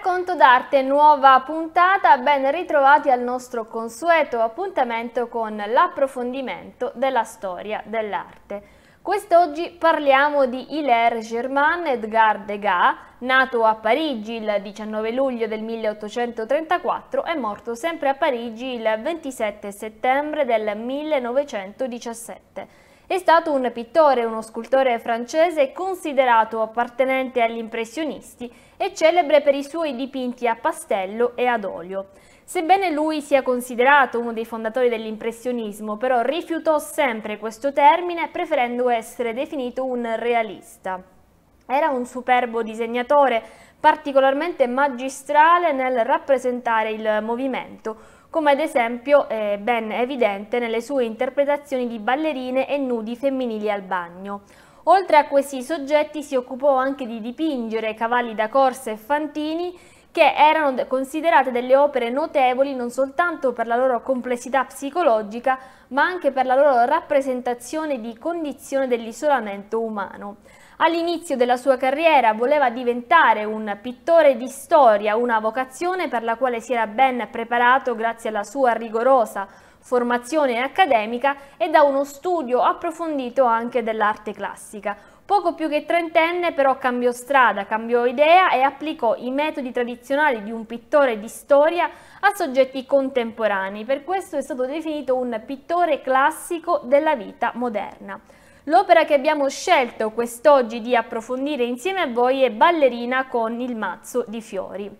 Racconto d'arte, nuova puntata, ben ritrovati al nostro consueto appuntamento con l'approfondimento della storia dell'arte. Quest'oggi parliamo di Hilaire Germain Edgar Degas, nato a Parigi il 19 luglio del 1834 e morto sempre a Parigi il 27 settembre del 1917. È stato un pittore, e uno scultore francese considerato appartenente agli impressionisti e celebre per i suoi dipinti a pastello e ad olio. Sebbene lui sia considerato uno dei fondatori dell'impressionismo, però rifiutò sempre questo termine preferendo essere definito un realista. Era un superbo disegnatore, particolarmente magistrale nel rappresentare il movimento, come ad esempio è eh, ben evidente nelle sue interpretazioni di ballerine e nudi femminili al bagno. Oltre a questi soggetti si occupò anche di dipingere cavalli da corsa e fantini che erano considerate delle opere notevoli non soltanto per la loro complessità psicologica, ma anche per la loro rappresentazione di condizione dell'isolamento umano. All'inizio della sua carriera voleva diventare un pittore di storia, una vocazione per la quale si era ben preparato grazie alla sua rigorosa formazione accademica e da uno studio approfondito anche dell'arte classica. Poco più che trentenne però cambiò strada, cambiò idea e applicò i metodi tradizionali di un pittore di storia a soggetti contemporanei. Per questo è stato definito un pittore classico della vita moderna. L'opera che abbiamo scelto quest'oggi di approfondire insieme a voi è Ballerina con il mazzo di fiori,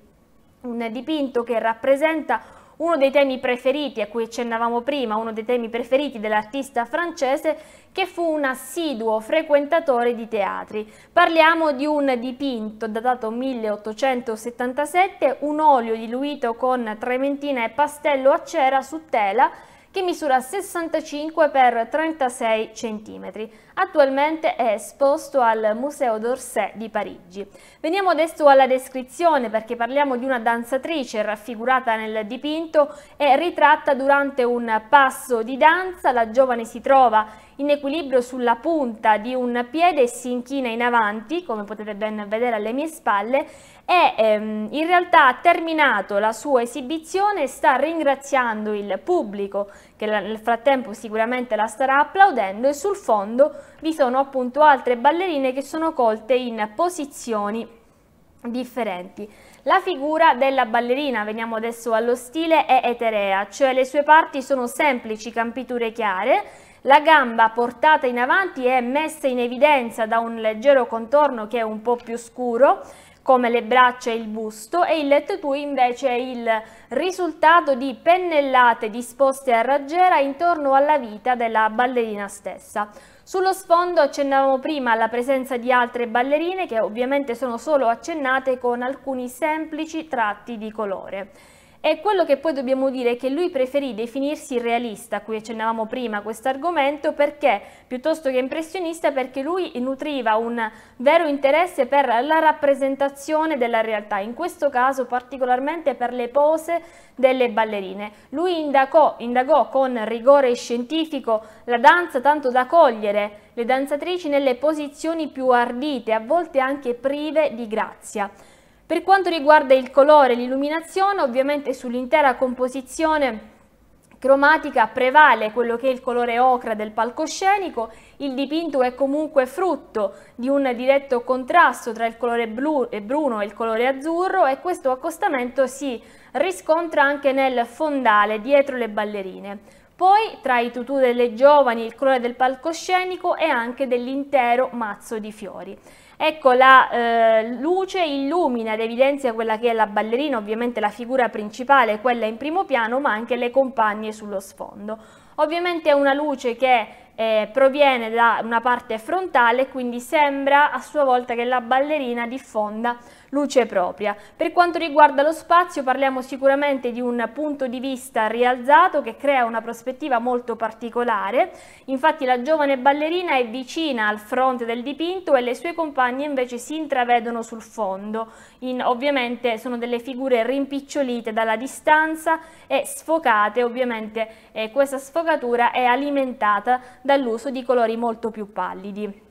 un dipinto che rappresenta uno dei temi preferiti, a cui accennavamo prima, uno dei temi preferiti dell'artista francese che fu un assiduo frequentatore di teatri. Parliamo di un dipinto datato 1877, un olio diluito con trementina e pastello a cera su tela che misura 65 x 36 cm. Attualmente è esposto al Museo d'Orsay di Parigi. Veniamo adesso alla descrizione perché parliamo di una danzatrice raffigurata nel dipinto e ritratta durante un passo di danza. La giovane si trova in equilibrio sulla punta di un piede e si inchina in avanti, come potete ben vedere alle mie spalle, e ehm, in realtà ha terminato la sua esibizione e sta ringraziando il pubblico che nel frattempo sicuramente la starà applaudendo e sul fondo vi sono appunto altre ballerine che sono colte in posizioni differenti. La figura della ballerina, veniamo adesso allo stile, è eterea, cioè le sue parti sono semplici campiture chiare, la gamba portata in avanti è messa in evidenza da un leggero contorno che è un po' più scuro, come le braccia e il busto e il tattoo invece è il risultato di pennellate disposte a raggiera intorno alla vita della ballerina stessa. Sullo sfondo accennavamo prima alla presenza di altre ballerine che ovviamente sono solo accennate con alcuni semplici tratti di colore. E quello che poi dobbiamo dire è che lui preferì definirsi realista, a cui accennavamo prima questo argomento, perché piuttosto che impressionista, perché lui nutriva un vero interesse per la rappresentazione della realtà, in questo caso particolarmente per le pose delle ballerine. Lui indagò, indagò con rigore scientifico la danza tanto da cogliere le danzatrici nelle posizioni più ardite, a volte anche prive di grazia. Per quanto riguarda il colore e l'illuminazione, ovviamente sull'intera composizione cromatica prevale quello che è il colore ocra del palcoscenico, il dipinto è comunque frutto di un diretto contrasto tra il colore blu e bruno e il colore azzurro e questo accostamento si riscontra anche nel fondale dietro le ballerine. Poi tra i tutù delle giovani il colore del palcoscenico e anche dell'intero mazzo di fiori. Ecco, la eh, luce illumina ed evidenzia quella che è la ballerina, ovviamente la figura principale, quella in primo piano, ma anche le compagne sullo sfondo. Ovviamente è una luce che eh, proviene da una parte frontale, quindi sembra a sua volta che la ballerina diffonda luce propria. Per quanto riguarda lo spazio parliamo sicuramente di un punto di vista rialzato che crea una prospettiva molto particolare, infatti la giovane ballerina è vicina al fronte del dipinto e le sue compagne invece si intravedono sul fondo, In, ovviamente sono delle figure rimpicciolite dalla distanza e sfocate, ovviamente eh, questa sfocatura è alimentata dall'uso di colori molto più pallidi.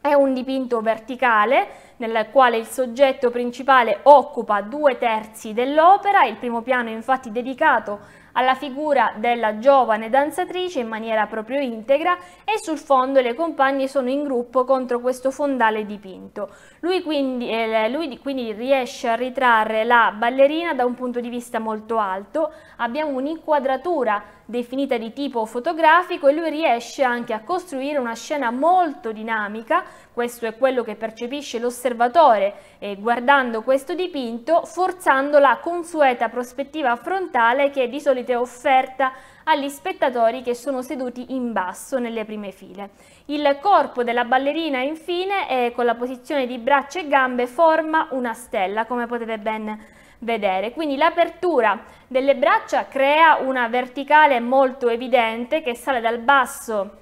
È un dipinto verticale nel quale il soggetto principale occupa due terzi dell'opera, il primo piano è infatti dedicato alla figura della giovane danzatrice in maniera proprio integra e sul fondo le compagne sono in gruppo contro questo fondale dipinto. Lui quindi, eh, lui quindi, riesce a ritrarre la ballerina da un punto di vista molto alto, abbiamo un'inquadratura definita di tipo fotografico e lui riesce anche a costruire una scena molto dinamica questo è quello che percepisce l'osservatore eh, guardando questo dipinto, forzando la consueta prospettiva frontale che di solito è offerta agli spettatori che sono seduti in basso nelle prime file. Il corpo della ballerina infine è, con la posizione di braccia e gambe forma una stella come potete ben vedere. Quindi l'apertura delle braccia crea una verticale molto evidente che sale dal basso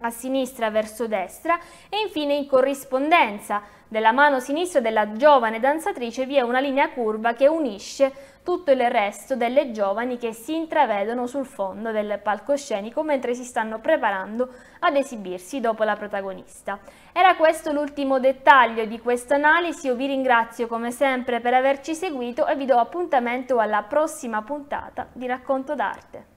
a sinistra verso destra e infine in corrispondenza della mano sinistra della giovane danzatrice vi è una linea curva che unisce tutto il resto delle giovani che si intravedono sul fondo del palcoscenico mentre si stanno preparando ad esibirsi dopo la protagonista. Era questo l'ultimo dettaglio di questa analisi, io vi ringrazio come sempre per averci seguito e vi do appuntamento alla prossima puntata di Racconto d'arte.